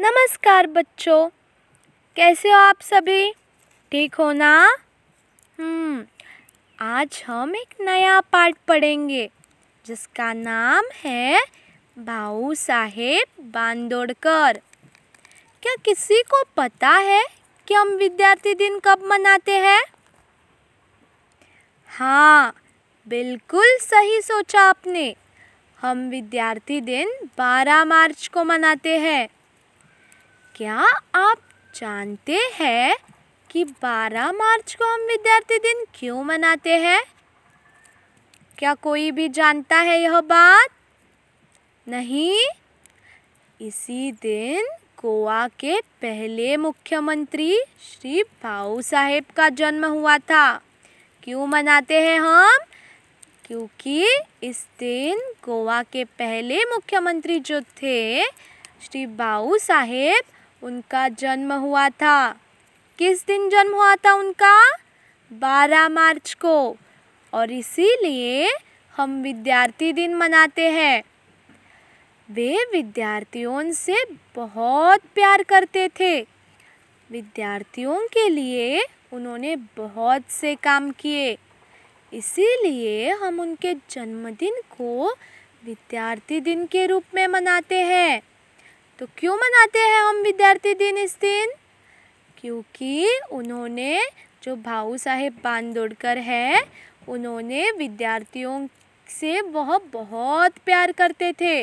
नमस्कार बच्चों कैसे हो आप सभी ठीक हो ना हम्म आज हम एक नया पाठ पढ़ेंगे जिसका नाम है भाऊ साहेब बांदोड़कर क्या किसी को पता है कि हम विद्यार्थी दिन कब मनाते हैं हाँ बिल्कुल सही सोचा आपने हम विद्यार्थी दिन 12 मार्च को मनाते हैं क्या आप जानते हैं कि 12 मार्च को हम विद्यार्थी दिन क्यों मनाते हैं क्या कोई भी जानता है यह बात नहीं इसी दिन गोवा के पहले मुख्यमंत्री श्री भाऊ साहेब का जन्म हुआ था क्यों मनाते हैं हम क्योंकि इस दिन गोवा के पहले मुख्यमंत्री जो थे श्री भाऊ साहेब उनका जन्म हुआ था किस दिन जन्म हुआ था उनका 12 मार्च को और इसीलिए हम विद्यार्थी दिन मनाते हैं वे विद्यार्थियों से बहुत प्यार करते थे विद्यार्थियों के लिए उन्होंने बहुत से काम किए इसीलिए हम उनके जन्मदिन को विद्यार्थी दिन के रूप में मनाते हैं तो क्यों मनाते हैं हम विद्यार्थी दिन इस दिन क्योंकि उन्होंने जो भाऊ साहेब बांदोड़कर हैं उन्होंने विद्यार्थियों से वह बहुत प्यार करते थे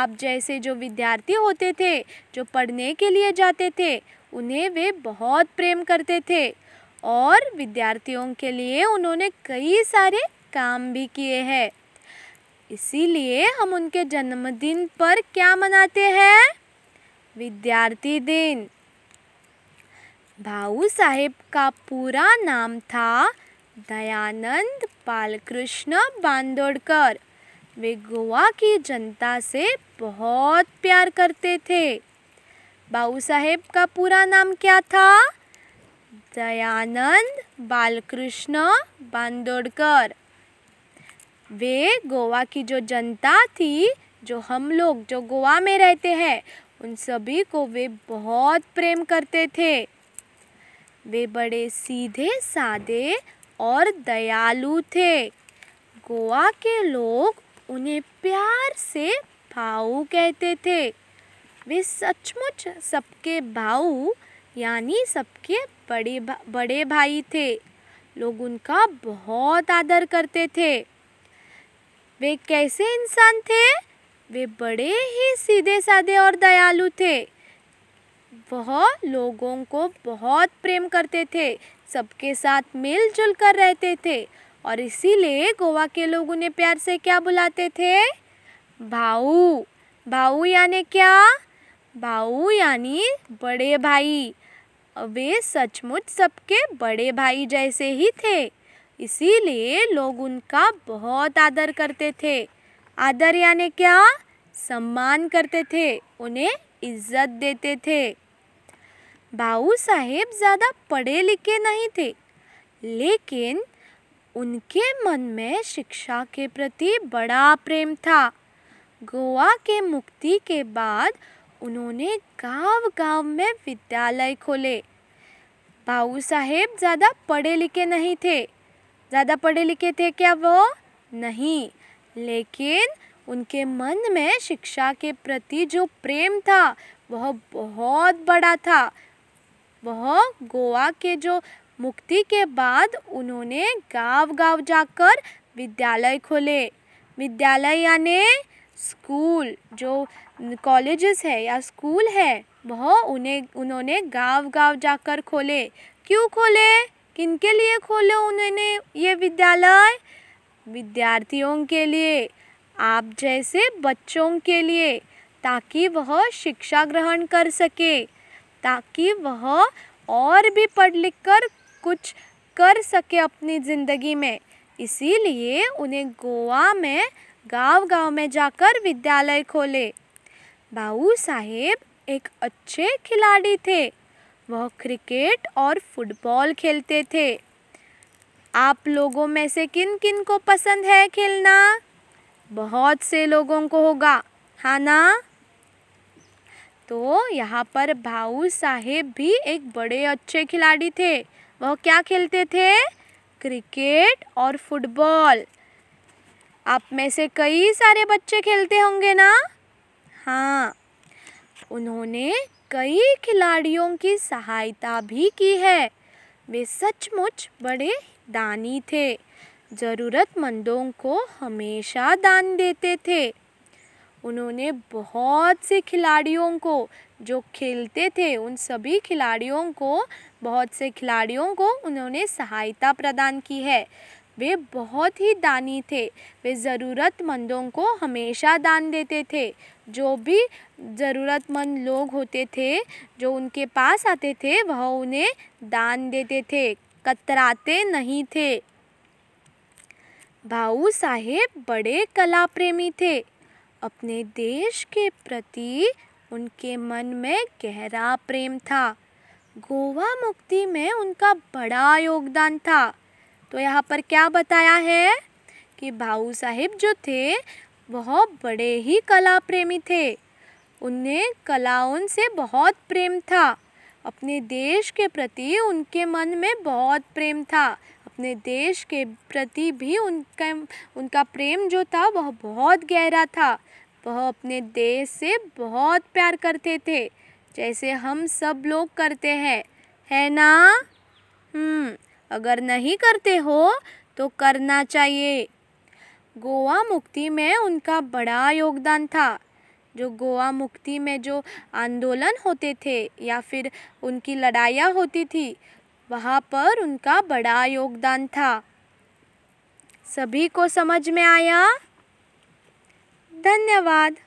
आप जैसे जो विद्यार्थी होते थे जो पढ़ने के लिए जाते थे उन्हें वे बहुत प्रेम करते थे और विद्यार्थियों के लिए उन्होंने कई सारे काम भी किए हैं इसीलिए हम उनके जन्मदिन पर क्या मनाते हैं विद्यार्थी दिन भाऊ साहेब का पूरा नाम था दयानंद बालकृष्ण बांदोड़कर वे गोवा की जनता से बहुत प्यार करते थे बाबू साहेब का पूरा नाम क्या था दयानंद बालकृष्ण बांदोड़कर वे गोवा की जो जनता थी जो हम लोग जो गोवा में रहते हैं उन सभी को वे बहुत प्रेम करते थे वे बड़े सीधे सादे और दयालु थे गोवा के लोग उन्हें प्यार से भाऊ कहते थे वे सचमुच सबके भाऊ यानी सबके बड़े भा, बड़े भाई थे लोग उनका बहुत आदर करते थे वे कैसे इंसान थे वे बड़े ही सीधे साधे और दयालु थे वह लोगों को बहुत प्रेम करते थे सबके साथ मिलजुल कर रहते थे और इसीलिए गोवा के लोग उन्हें प्यार से क्या बुलाते थे भाऊ भाऊ यानी क्या भाऊ यानी बड़े भाई वे सचमुच सबके बड़े भाई जैसे ही थे इसीलिए लोग उनका बहुत आदर करते थे आदर यानी क्या सम्मान करते थे उन्हें इज्जत देते थे बाऊ साहेब ज़्यादा पढ़े लिखे नहीं थे लेकिन उनके मन में शिक्षा के प्रति बड़ा प्रेम था गोवा के मुक्ति के बाद उन्होंने गांव-गांव में विद्यालय खोले भाऊ साहेब ज़्यादा पढ़े लिखे नहीं थे ज़्यादा पढ़े लिखे थे क्या वो नहीं लेकिन उनके मन में शिक्षा के प्रति जो प्रेम था वह बहुत बड़ा था वह गोवा के जो मुक्ति के बाद उन्होंने गांव गांव जाकर विद्यालय खोले विद्यालय यानी स्कूल जो कॉलेजेस है या स्कूल है वह उन्हें उन्होंने गांव गांव जाकर खोले क्यों खोले किनके लिए खोले उन्होंने ये विद्यालय विद्यार्थियों के लिए आप जैसे बच्चों के लिए ताकि वह शिक्षा ग्रहण कर सके ताकि वह और भी पढ़ लिख कर कुछ कर सके अपनी ज़िंदगी में इसीलिए उन्हें गोवा में गांव गांव में जाकर विद्यालय खोले बाबू साहेब एक अच्छे खिलाड़ी थे वह क्रिकेट और फुटबॉल खेलते थे आप लोगों में से किन किन को पसंद है खेलना बहुत से लोगों को होगा है हाँ ना तो यहाँ पर भाऊ साहेब भी एक बड़े अच्छे खिलाड़ी थे वह क्या खेलते थे क्रिकेट और फुटबॉल आप में से कई सारे बच्चे खेलते होंगे ना हाँ उन्होंने कई खिलाड़ियों की सहायता भी की है वे सचमुच बड़े दानी थे ज़रूरतमंदों को हमेशा दान देते थे उन्होंने बहुत से खिलाड़ियों को जो खेलते थे उन सभी खिलाड़ियों को बहुत से खिलाड़ियों को उन्होंने सहायता प्रदान की है वे बहुत ही दानी थे वे ज़रूरतमंदों को हमेशा दान देते थे जो भी ज़रूरतमंद लोग होते थे जो उनके पास आते थे वह उन्हें दान देते थे कतराते नहीं थे भाऊ साहेब बड़े कला प्रेमी थे अपने देश के प्रति उनके मन में गहरा प्रेम था गोवा मुक्ति में उनका बड़ा योगदान था तो यहाँ पर क्या बताया है कि भाऊ साहिब जो थे वह बड़े ही कला प्रेमी थे उन्हें कलाओं से बहुत प्रेम था अपने देश के प्रति उनके मन में बहुत प्रेम था अपने देश के प्रति भी उनका उनका प्रेम जो था वह बहुत गहरा था वह अपने देश से बहुत प्यार करते थे जैसे हम सब लोग करते हैं है ना हम्म अगर नहीं करते हो तो करना चाहिए गोवा मुक्ति में उनका बड़ा योगदान था जो गोवा मुक्ति में जो आंदोलन होते थे या फिर उनकी लड़ाइयाँ होती थी वहाँ पर उनका बड़ा योगदान था सभी को समझ में आया धन्यवाद